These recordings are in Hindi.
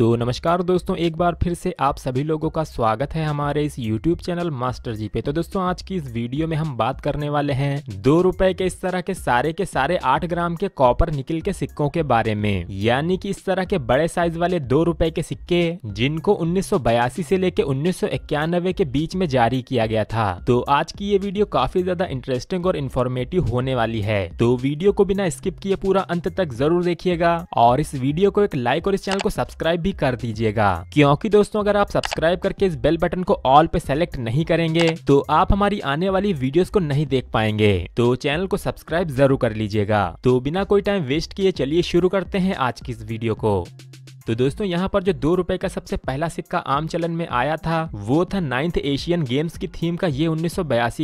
तो नमस्कार दोस्तों एक बार फिर से आप सभी लोगों का स्वागत है हमारे इस YouTube चैनल मास्टर जी पे तो दोस्तों आज की इस वीडियो में हम बात करने वाले हैं दो रुपए के इस तरह के सारे के सारे आठ ग्राम के कॉपर निकल के सिक्कों के बारे में यानी कि इस तरह के बड़े साइज वाले दो रुपए के सिक्के जिनको उन्नीस से लेकर उन्नीस के बीच में जारी किया गया था तो आज की ये वीडियो काफी ज्यादा इंटरेस्टिंग और इन्फॉर्मेटिव होने वाली है तो वीडियो को बिना स्किप किए पूरा अंत तक जरूर देखिएगा और इस वीडियो को एक लाइक और इस चैनल को सब्सक्राइब भी भी कर दीजिएगा क्योंकि दोस्तों अगर आप सब्सक्राइब करके इस बेल बटन को ऑल पे सेलेक्ट नहीं करेंगे तो आप हमारी आने वाली वीडियोस को नहीं देख पाएंगे तो चैनल को सब्सक्राइब जरूर कर लीजिएगा तो बिना कोई टाइम वेस्ट किए चलिए शुरू करते हैं आज की इस वीडियो को तो दोस्तों यहाँ पर जो दो रुपए का सबसे पहला सिक्का आम चलन में आया था वो था नाइन्थ एशियन गेम्स की थीम का ये उन्नीस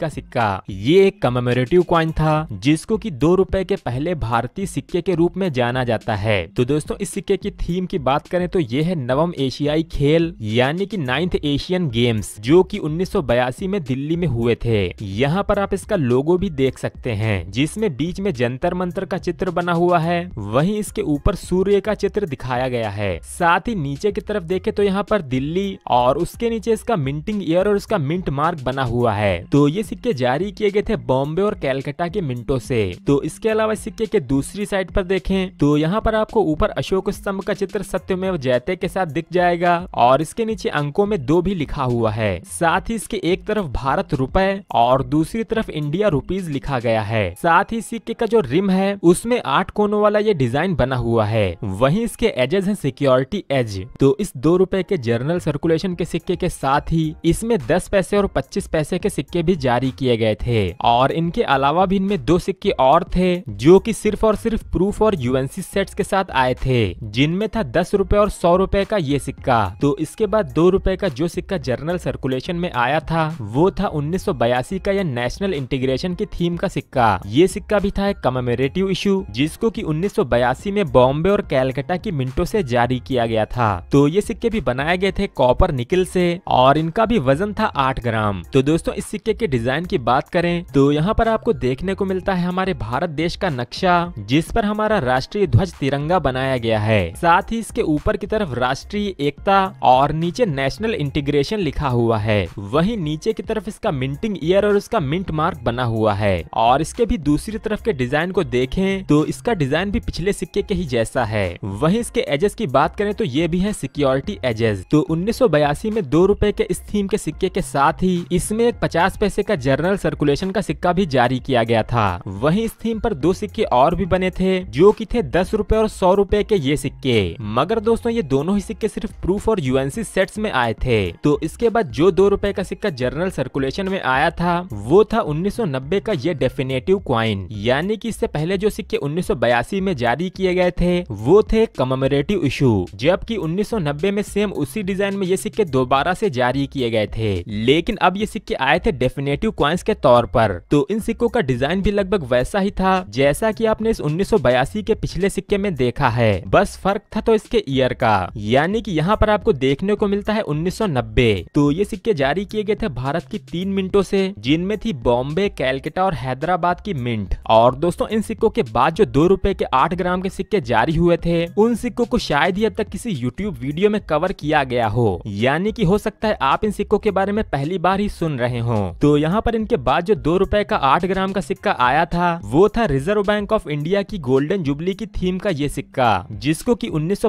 का सिक्का ये एक कमेमोरेटिव क्वाइन था जिसको की दो रूपए के पहले भारतीय सिक्के के रूप में जाना जाता है तो दोस्तों इस सिक्के की थीम की बात करें तो ये है नवम एशियाई खेल यानी कि नाइन्थ एशियन गेम्स जो कि 1982 में दिल्ली में हुए थे यहाँ पर आप इसका लोगो भी देख सकते हैं जिसमें बीच में जंतर मंतर का चित्र बना हुआ है वहीं इसके ऊपर सूर्य का चित्र दिखाया गया है है साथ ही नीचे की तरफ देखे तो यहाँ पर दिल्ली और उसके नीचे इसका मिंटिंग ईयर और उसका मिंट मार्क बना हुआ है तो ये सिक्के जारी किए गए थे बॉम्बे और कैलकाटा के मिंटो से तो इसके अलावा सिक्के के दूसरी साइड पर देखे तो यहाँ पर आपको ऊपर अशोक स्तंभ का चित्र सत्यमेव जयते के साथ दिख जाएगा और इसके नीचे अंकों में दो भी लिखा हुआ है साथ ही इसके एक तरफ भारत रुपए और दूसरी तरफ इंडिया रुपीज लिखा गया है साथ ही सिक्के का जो रिम है उसमें आठ कोनों वाला ये डिजाइन बना हुआ है वही इसके एजेस सिक्योरिटी एज तो इस दो रूपए के जर्नल सर्कुलेशन के सिक्के के साथ ही इसमें दस पैसे और पच्चीस पैसे के सिक्के भी जारी किए गए थे और इनके अलावा भी इनमें दो सिक्के और थे जो की सिर्फ और सिर्फ प्रूफ और यूएनसी सेट्स के साथ आए थे जिनमें था दस रूपए और सौ रूपए का ये सिक्का तो इसके बाद दो रूपए का जो सिक्का जर्नल सर्कुलेशन में आया था वो था उन्नीस का यह नेशनल इंटीग्रेशन की थीम का सिक्का ये सिक्का भी था एक कमेमोरेटिव इशू जिसको की उन्नीस में बॉम्बे और कैलकाटा की मिंटो से जारी किया गया था तो ये सिक्के भी बनाए गए थे कॉपर निकल से और इनका भी वजन था आठ ग्राम तो दोस्तों इस सिक्के के डिजाइन की बात करें तो यहाँ पर आपको देखने को मिलता है हमारे भारत देश का नक्शा जिस पर हमारा राष्ट्रीय ध्वज तिरंगा बनाया गया है साथ ही इसके ऊपर की तरफ राष्ट्रीय एकता और नीचे नेशनल इंटीग्रेशन लिखा हुआ है वही नीचे की तरफ इसका मिंटिंग ईयर और उसका मिंट मार्क बना हुआ है और इसके भी दूसरी तरफ के डिजाइन को देखें तो इसका डिजाइन भी पिछले सिक्के के ही जैसा है वहीं इसके एजेस की बात करें तो ये भी है सिक्योरिटी एजेस तो उन्नीस में दो रूपए के इस थीम के सिक्के के साथ ही इसमें एक पचास पैसे का जर्नल सर्कुलेशन का सिक्का भी जारी किया गया था वहीं इस थीम पर दो सिक्के और भी बने थे जो कि थे दस रूपए और सौ रूपए के ये सिक्के मगर दोस्तों ये दोनों ही सिक्के सिर्फ प्रूफ और यूएनसी सेट्स में आए थे तो इसके बाद जो दो रूपए का सिक्का जर्नल सर्कुलेशन में आया था वो था 1990 का ये डेफिनेटिव क्वाइन यानी कि इससे पहले जो सिक्के 1982 में जारी किए गए थे वो थे कमोमरेटिव इशू इशू जबकि 1990 में सेम उसी डिजाइन में ये सिक्के दोबारा से जारी किए गए थे लेकिन अब ये सिक्के आए थे डेफिनेटिव क्वाइंस के तौर पर तो इन सिक्कों का डिजाइन भी लगभग वैसा ही था जैसा कि आपने इस 1982 के पिछले सिक्के में देखा है बस फर्क था तो इसके ईयर का यानी कि यहाँ पर आपको देखने को मिलता है उन्नीस तो ये सिक्के जारी किए गए थे भारत की तीन मिनटों से जिनमें थी बॉम्बे कैलकटा और हैदराबाद की मिंट और दोस्तों इन सिक्कों के बाद जो दो रूपए के आठ ग्राम के सिक्के जारी हुए थे उन सिक्कों को शायद शायद ही अब तक किसी यूट्यूब वीडियो में कवर किया गया हो यानी की हो सकता है आप इन सिक्कों के बारे में पहली बार ही सुन रहे हो तो यहाँ पर इनके बाद जो दो रूपए का आठ ग्राम का सिक्का आया था वो था रिजर्व बैंक ऑफ इंडिया की गोल्डन जुबली की थीम का ये सिक्का जिसको की उन्नीस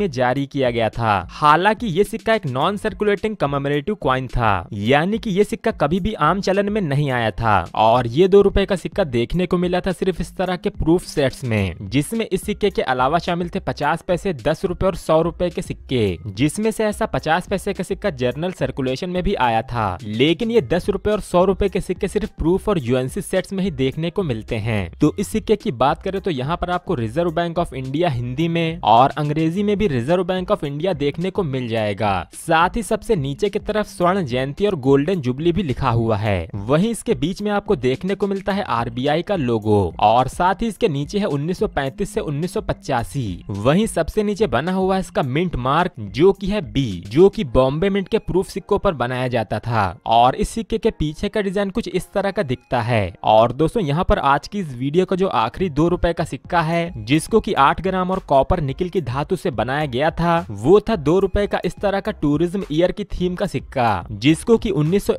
में जारी किया गया था हालांकि ये सिक्का एक नॉन सर्कुलेटिंग कमेमोरेटिव क्वाइन था यानी की ये सिक्का कभी भी आम चलन में नहीं आया था और ये दो रूपए का सिक्का देखने को मिला था सिर्फ इस तरह के प्रूफ सेट्स में जिसमें इस सिक्के के अलावा शामिल थे पचास पैसे दस रुपए और सौ रुपए के सिक्के जिसमें से ऐसा पचास पैसे का सिक्का जर्नल सर्कुलेशन में भी आया था लेकिन ये दस रुपए और सौ रुपए के सिक्के सिर्फ प्रूफ और यूएनसी सेट्स में ही देखने को मिलते हैं तो इस सिक्के की बात करें तो यहाँ पर आपको Reserve Bank of India Hindi में और अंग्रेजी में भी रिजर्व बैंक ऑफ इंडिया देखने को मिल जाएगा साथ ही सबसे नीचे की तरफ स्वर्ण जयंती और गोल्डन जुबली भी लिखा हुआ है वही इसके बीच में आपको देखने को मिलता है आर का लोगो और साथ ही इसके नीचे है उन्नीस से पचासी वहीं सबसे नीचे नीचे बना हुआ इसका मिंट मार्क जो की है बी जो की बॉम्बे मिंट के प्रूफ सिक्कों पर बनाया जाता था और इस सिक्के के पीछे का डिजाइन कुछ इस तरह का दिखता है और दोस्तों यहाँ पर आज की इस वीडियो का जो आखिरी दो रूपए का सिक्का है जिसको की आठ ग्राम और कॉपर निकिल की धातु ऐसी बनाया गया था वो था दो रूपए का इस तरह का टूरिज्म ईयर की थीम का सिक्का जिसको की उन्नीस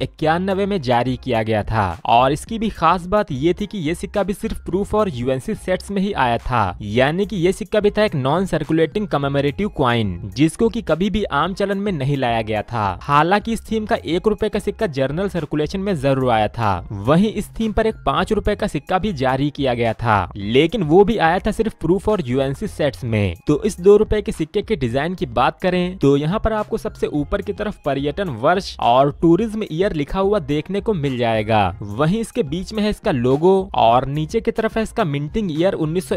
में जारी किया गया था और इसकी भी खास बात ये थी कि ये सिक्का भी सिर्फ प्रूफ और यूएनसी सेट्स में ही आया था यानी कि ये सिक्का भी था एक non circulating floating commemorative coin जिसको की कभी भी आम चलन में नहीं लाया गया था हालांकि इस थीम का एक रूपए का सिक्का जर्नल सर्कुलेशन में जरूर आया था वही इस थीम पर एक पाँच रूपए का सिक्का भी जारी किया गया था लेकिन वो भी आया था सिर्फ प्रूफ और यूएनसी सेट्स में तो इस दो रूपए के सिक्के के डिजाइन की बात करें तो यहाँ पर आपको सबसे ऊपर की तरफ पर्यटन वर्ष और टूरिज्म ईयर लिखा हुआ देखने को मिल जाएगा वहीं इसके बीच में है इसका लोगो और नीचे की तरफ है इसका मिंटिंग ईयर उन्नीस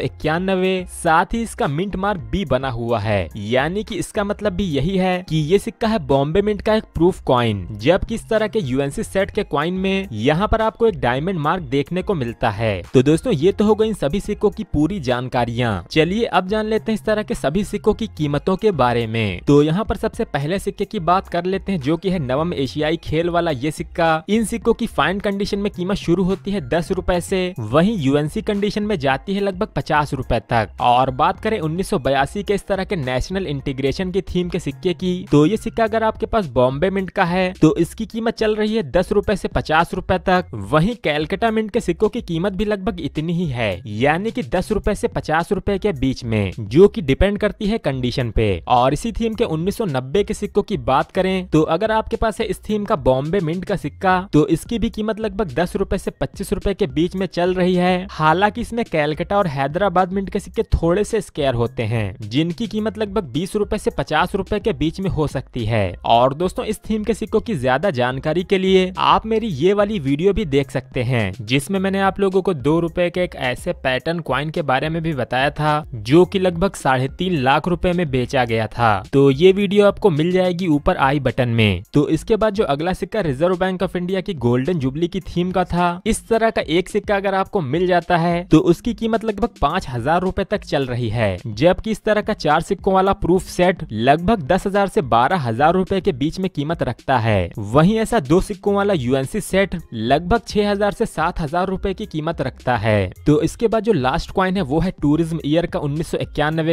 साथ ही इसका मिंट मार्क बी बना हुआ है यानी कि इसका मतलब भी यही है कि ये सिक्का है बॉम्बे मिंट का एक प्रूफ कॉइन जबकि इस तरह के यूएनसी सेट के कॉइन में यहाँ पर आपको एक डायमंड मार्क देखने को मिलता है तो दोस्तों ये तो हो गई सभी सिक्कों की पूरी जानकारियाँ चलिए अब जान लेते हैं इस तरह के सभी सिक्कों की कीमतों के बारे में तो यहाँ पर सबसे पहले सिक्के की बात कर लेते हैं जो की है नवम एशियाई खेल वाला ये सिक्का इन सिक्कों की फाइन कंडीशन में कीमत शुरू होती है दस रूपए ऐसी वही यूएनसी कंडीशन में जाती है लगभग पचास रूपए तक और बात करें उन्नीस के इस तरह के नेशनल इंटीग्रेशन की थीम के सिक्के की तो ये सिक्का अगर आपके पास बॉम्बे मिंट का है तो इसकी कीमत चल रही है दस रूपए ऐसी पचास रूपए तक वही कैलकटा मिंट के सिक्कों की कीमत भी लगभग इतनी ही है यानी की दस रूपए ऐसी पचास रूपए के बीच में जो की डिपेंड करती है कंडीशन पे और इसी थीम के उन्नीस के सिक्कों की बात करें तो अगर आपके पास है इस थीम का बॉम्बे मिंट का सिक्का तो इसकी भी कीमत लगभग दस रूपए ऐसी पच्चीस रूपए के बीच में चल रही है हालांकि इसमें कैलकटा और हैदराबाद मिंट के सिक्के थोड़े से स्केयर होते हैं जिन इनकी कीमत लगभग बीस रूपए ऐसी पचास रूपए के बीच में हो सकती है और दोस्तों इस थीम के सिक्कों की ज्यादा जानकारी के लिए आप मेरी ये वाली वीडियो भी देख सकते हैं जिसमे मैंने आप लोगो को दो रूपए के एक ऐसे पैटर्न क्वाइन के बारे में भी बताया था जो की लगभग साढ़े तीन लाख रूपए में बेचा गया था तो ये वीडियो आपको मिल जाएगी ऊपर आई बटन में तो इसके बाद जो अगला सिक्का रिजर्व बैंक ऑफ इंडिया की गोल्डन जुबली की थीम का था इस तरह का एक सिक्का अगर आपको मिल जाता है तो उसकी कीमत लगभग पाँच हजार रूपए तक चल रही है जबकि इस तरह का चार सिक्कों वाला प्रूफ सेट लगभग दस हजार ऐसी बारह हजार रूपए के बीच में कीमत रखता है वहीं ऐसा दो सिक्कों वाला यूएनसी सेट लगभग छह हजार ऐसी सात हजार रूपए की कीमत रखता है तो इसके बाद जो लास्ट क्वाइन है वो है टूरिज्म ईयर का उन्नीस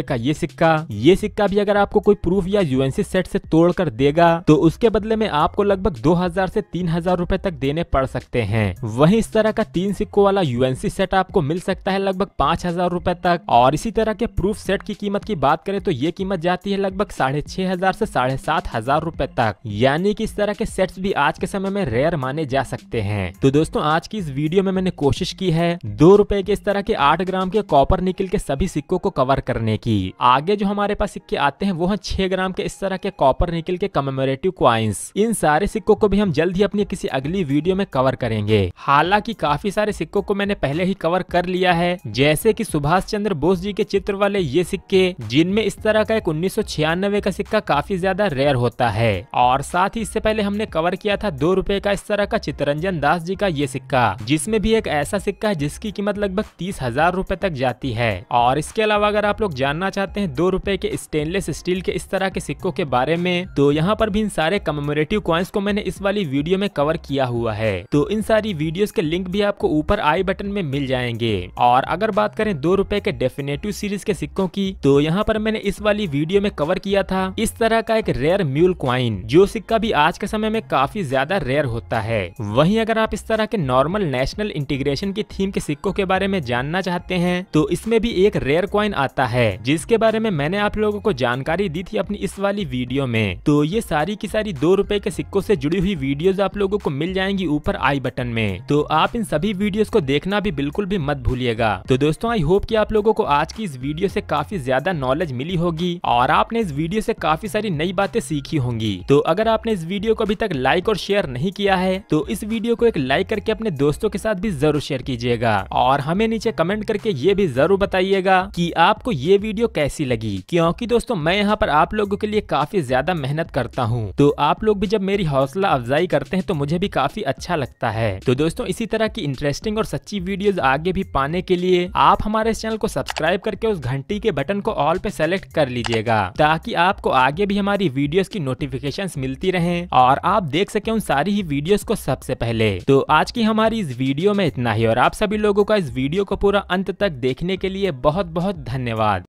का ये सिक्का ये सिक्का भी अगर आपको कोई प्रूफ या यूएनसी सेट से तोड़ कर देगा तो उसके बदले में आपको लगभग दो हजार से तीन हजार रूपए तक देने पड़ सकते हैं वही इस तरह का तीन सिक्कों वाला यूएनसी सेट आपको मिल सकता है लगभग पाँच हजार रूपए तक और इसी तरह के प्रूफ सेट की कीमत की बात बात करें तो ये कीमत जाती है लगभग साढ़े छह हजार ऐसी साढ़े सात हजार रूपए तक यानी कि इस तरह के सेट्स भी आज के समय में रेयर माने जा सकते हैं तो दोस्तों आज की इस वीडियो में मैंने कोशिश की है दो रूपए के इस तरह के आठ ग्राम के कॉपर निकल के सभी सिक्कों को कवर करने की आगे जो हमारे पास सिक्के आते हैं वो है छह ग्राम के इस तरह के कॉपर निकल के कमेमोरेटिव क्वाइंस इन सारे सिक्कों को भी हम जल्द ही अपनी किसी अगली वीडियो में कवर करेंगे हालांकि काफी सारे सिक्कों को मैंने पहले ही कवर कर लिया है जैसे की सुभाष चंद्र बोस जी के चित्र वाले ये सिक्के जिन जिनमें इस तरह का एक उन्नीस का सिक्का काफी ज्यादा रेयर होता है और साथ ही इससे पहले हमने कवर किया था दो रूपए का इस तरह का चितरंजन दास जी का ये सिक्का जिसमें भी एक ऐसा सिक्का है जिसकी कीमत लगभग तीस हजार रूपए तक जाती है और इसके अलावा अगर आप लोग जानना चाहते हैं दो रूपए के स्टेनलेस स्टील के इस तरह के सिक्कों के बारे में तो यहाँ पर भी इन सारे कमेमोरेटिव कॉइन्स को मैंने इस वाली वीडियो में कवर किया हुआ है तो इन सारी वीडियोस के लिंक भी आपको ऊपर आई बटन में मिल जाएंगे और अगर बात करें दो रूपए के डेफिनेटिव सीरीज के सिक्कों की तो यहाँ पर मैंने इस वाली वीडियो में कवर किया था इस तरह का एक रेयर म्यूल क्वाइन जो सिक्का भी आज के समय में काफी ज्यादा रेयर होता है वही अगर आप इस तरह के नॉर्मल नेशनल इंटीग्रेशन की थीम के सिक्कों के बारे में जानना चाहते हैं तो इसमें भी एक रेयर क्वाइन आता है जिसके बारे में मैंने आप लोगों को जानकारी दी थी अपनी इस वाली वीडियो में तो ये सारी की सारी दो रूपए के सिक्कों से जुड़ी हुई वीडियोस आप लोगों को मिल जाएंगी ऊपर आई बटन में तो आप इन सभी वीडियोस को देखना भी बिल्कुल भी मत भूलिएगा तो दोस्तों आई होप कि आप लोगों को आज की इस वीडियो से काफी ज्यादा नॉलेज आज मिली होगी और आपने इस वीडियो से काफी सारी नई बातें सीखी होंगी तो अगर आपने इस वीडियो को अभी तक लाइक और शेयर नहीं किया है तो इस वीडियो को एक लाइक करके अपने दोस्तों के साथ भी जरूर शेयर कीजिएगा और हमें नीचे कमेंट करके ये भी जरूर बताइएगा की आपको ये वीडियो कैसी लगी क्यूँकी दोस्तों मैं यहाँ पर आप लोगों के लिए काफी ज्यादा मेहनत करता हूँ तो आप लोग भी जब मेरी हौसला अफजाई करते हैं तो मुझे भी काफी अच्छा लगता है तो दोस्तों इसी तरह की इंटरेस्टिंग और सच्ची वीडियोस आगे भी पाने के लिए आप हमारे चैनल को सब्सक्राइब करके उस घंटी के बटन को ऑल पे पे सेलेक्ट कर लीजिएगा ताकि आपको आगे भी हमारी वीडियोस की नोटिफिकेशंस मिलती रहे और आप देख सके उन सारी ही वीडियोस को सबसे पहले तो आज की हमारी इस वीडियो में इतना ही और आप सभी लोगों का इस वीडियो को पूरा अंत तक देखने के लिए बहुत बहुत धन्यवाद